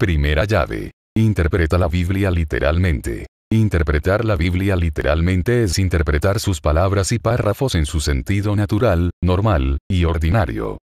Primera llave. Interpreta la Biblia literalmente. Interpretar la Biblia literalmente es interpretar sus palabras y párrafos en su sentido natural, normal y ordinario.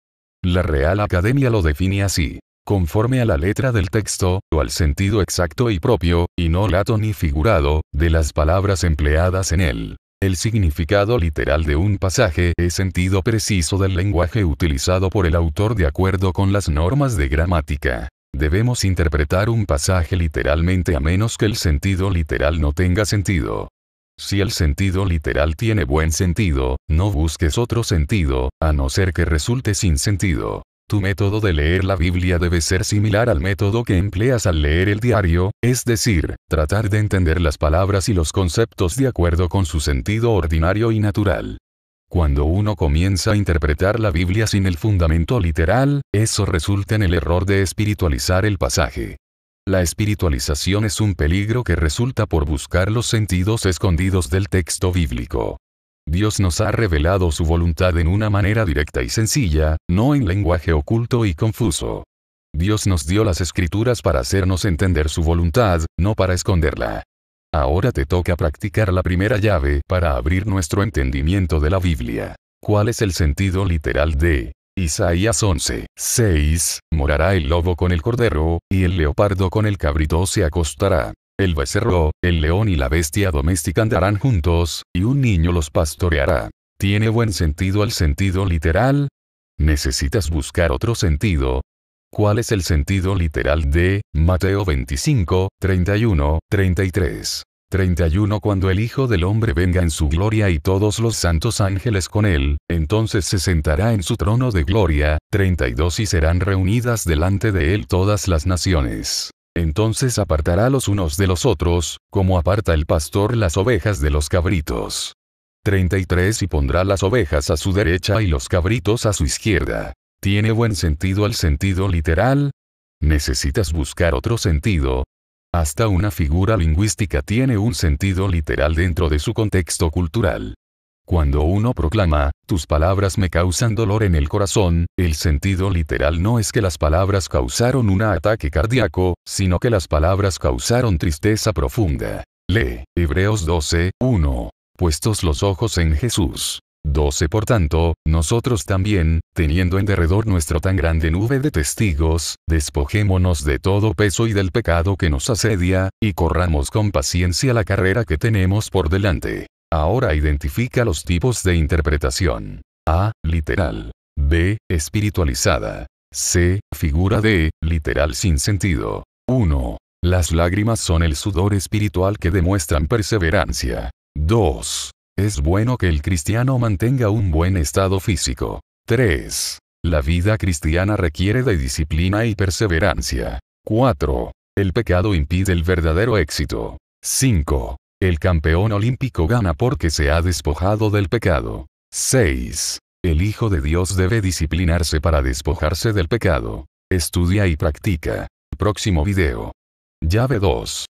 La Real Academia lo define así, conforme a la letra del texto, o al sentido exacto y propio, y no lato ni figurado, de las palabras empleadas en él. El significado literal de un pasaje es sentido preciso del lenguaje utilizado por el autor de acuerdo con las normas de gramática debemos interpretar un pasaje literalmente a menos que el sentido literal no tenga sentido. Si el sentido literal tiene buen sentido, no busques otro sentido, a no ser que resulte sin sentido. Tu método de leer la Biblia debe ser similar al método que empleas al leer el diario, es decir, tratar de entender las palabras y los conceptos de acuerdo con su sentido ordinario y natural. Cuando uno comienza a interpretar la Biblia sin el fundamento literal, eso resulta en el error de espiritualizar el pasaje. La espiritualización es un peligro que resulta por buscar los sentidos escondidos del texto bíblico. Dios nos ha revelado su voluntad en una manera directa y sencilla, no en lenguaje oculto y confuso. Dios nos dio las escrituras para hacernos entender su voluntad, no para esconderla. Ahora te toca practicar la primera llave para abrir nuestro entendimiento de la Biblia. ¿Cuál es el sentido literal de Isaías 11, 6, morará el lobo con el cordero, y el leopardo con el cabrito se acostará. El becerro, el león y la bestia doméstica andarán juntos, y un niño los pastoreará. ¿Tiene buen sentido el sentido literal? Necesitas buscar otro sentido, ¿Cuál es el sentido literal de Mateo 25, 31, 33? 31 Cuando el Hijo del Hombre venga en su gloria y todos los santos ángeles con él, entonces se sentará en su trono de gloria, 32 Y serán reunidas delante de él todas las naciones. Entonces apartará los unos de los otros, como aparta el pastor las ovejas de los cabritos. 33 Y pondrá las ovejas a su derecha y los cabritos a su izquierda. ¿Tiene buen sentido al sentido literal? Necesitas buscar otro sentido. Hasta una figura lingüística tiene un sentido literal dentro de su contexto cultural. Cuando uno proclama, tus palabras me causan dolor en el corazón, el sentido literal no es que las palabras causaron un ataque cardíaco, sino que las palabras causaron tristeza profunda. Lee, Hebreos 12, 1. Puestos los ojos en Jesús. 12 Por tanto, nosotros también, teniendo en derredor nuestra tan grande nube de testigos, despojémonos de todo peso y del pecado que nos asedia, y corramos con paciencia la carrera que tenemos por delante. Ahora identifica los tipos de interpretación. A. Literal. B. Espiritualizada. C. Figura D. Literal sin sentido. 1. Las lágrimas son el sudor espiritual que demuestran perseverancia. 2. Es bueno que el cristiano mantenga un buen estado físico. 3. La vida cristiana requiere de disciplina y perseverancia. 4. El pecado impide el verdadero éxito. 5. El campeón olímpico gana porque se ha despojado del pecado. 6. El Hijo de Dios debe disciplinarse para despojarse del pecado. Estudia y practica. Próximo video. Llave 2.